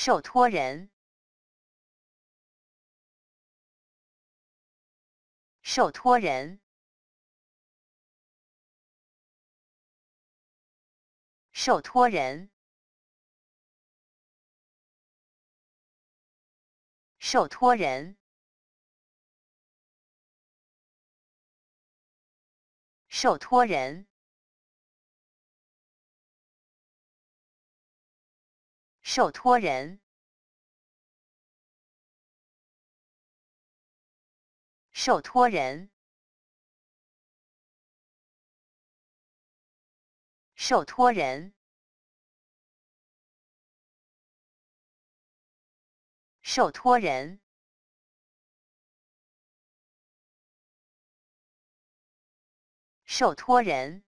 受托人，受托人，受托人，受托人，受托人。受托人，受托人，受托人，受托人，受托人。